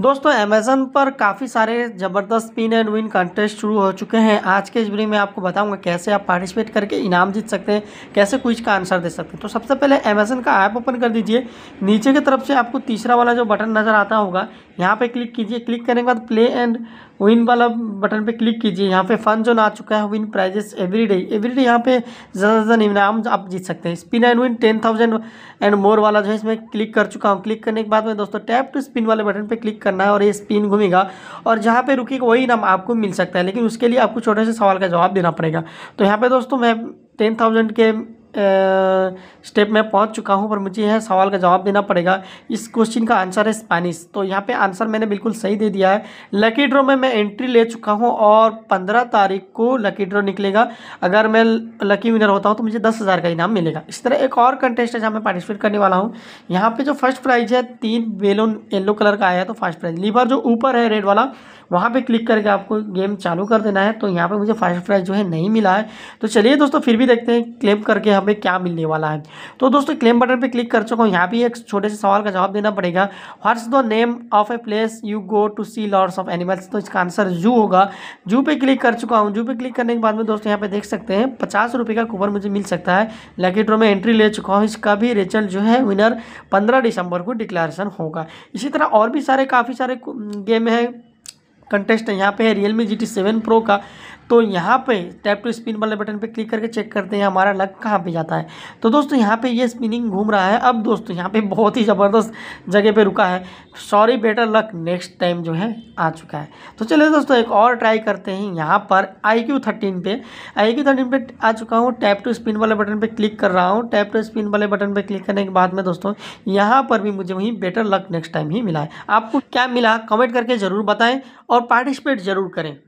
दोस्तों अमेज़न पर काफ़ी सारे ज़बरदस्त पिन एंड विन कंटेस्ट शुरू हो चुके हैं आज के इस वीडियो में आपको बताऊंगा कैसे आप पार्टिसिपेट करके इनाम जीत सकते हैं कैसे क्विज का आंसर दे सकते हैं तो सबसे पहले अमेज़न का ऐप ओपन कर दीजिए नीचे की तरफ से आपको तीसरा वाला जो बटन नज़र आता होगा यहाँ पे क्लिक कीजिए क्लिक करने के बाद प्ले एंड विन वाला बटन पे क्लिक कीजिए यहाँ पे फन जोन आ चुका है win prizes every day every day यहाँ पे ज़्यादा ज़्यादा इनाम आप जीत सकते हैं spin and win ten thousand and more वाला जो है इसमें क्लिक कर चुका हूँ क्लिक करने के बाद में दोस्तों टैप टू स्पिन वाले बटन पर क्लिक करना है और ये स्पिन घूमेगा और जहाँ पर रुकेगा वही इनाम आपको मिल सकता है लेकिन उसके लिए आपको छोटे से सवाल का जवाब देना पड़ेगा तो यहाँ पर दोस्तों मैं टेन थाउजेंड के स्टेप में पहुंच चुका हूं पर मुझे यह सवाल का जवाब देना पड़ेगा इस क्वेश्चन का आंसर है स्पेनिश तो यहाँ पे आंसर मैंने बिल्कुल सही दे दिया है लकी ड्रॉ में मैं एंट्री ले चुका हूं और पंद्रह तारीख को लकी ड्रॉ निकलेगा अगर मैं लकी विनर होता हूं तो मुझे दस हज़ार का इनाम मिलेगा इस तरह एक और कंटेस्ट है जहाँ मैं पार्टिसिपेट करने वाला हूँ यहाँ पर जो फर्स्ट प्राइज़ है तीन बेलून येलो कलर का आया है तो फर्स्ट प्राइज़ लीवर जो ऊपर है रेड वाला वहाँ पर क्लिक करके आपको गेम चालू कर देना है तो यहाँ पर मुझे फर्स्ट प्राइज़ जो है नहीं मिला है तो चलिए दोस्तों फिर भी देखते हैं क्लेम करके हमें क्या मिलने वाला है तो दोस्तों क्लेम बटन पर क्लिक कर चुका हूँ यहाँ भी एक छोटे से सवाल का जवाब देना पड़ेगा what's the name of a place you go to see lords of animals तो इसका आंसर जू होगा जू पे क्लिक कर चुका हूँ जू पे क्लिक करने के बाद में दोस्तों यहाँ पे देख सकते हैं पचास रुपये का कूपन मुझे मिल सकता है लकी ड्रो में एंट्री ले चुका हूँ इसका भी रिजल्ट जो है विनर पंद्रह दिसंबर को डिक्लेरेशन होगा इसी तरह और भी सारे काफ़ी सारे गेम हैं कंटेस्ट है यहाँ पे है Realme G T seven pro का तो यहाँ पे टैप टू स्पिन वाले बटन पे क्लिक करके चेक करते हैं हमारा लग कहाँ पे जाता है तो दोस्तों यहाँ पे ये स्पिनिंग घूम रहा है अब दोस्तों यहाँ पे बहुत ही ज़बरदस्त जगह पे रुका है sorry better luck next time जो है आ चुका है तो चलिए दोस्तों एक और ट्राई करते हैं यहाँ पर आई क्यू थर्टीन पे आई क्यू थर्टीन पे आ चुका हूँ टैप टू स्पिन वाले बटन पर क्लिक कर रहा हूँ टैप टू स्पिन वाले बटन पर क्लिक करने के बाद में दोस्तों यहाँ पर भी मुझे वहीं बेटर लक नेक्स्ट टाइम ही मिला है आपको क्या मिला कमेंट करके ज़रूर बताएँ और और पार्टिसिपेट ज़रूर करें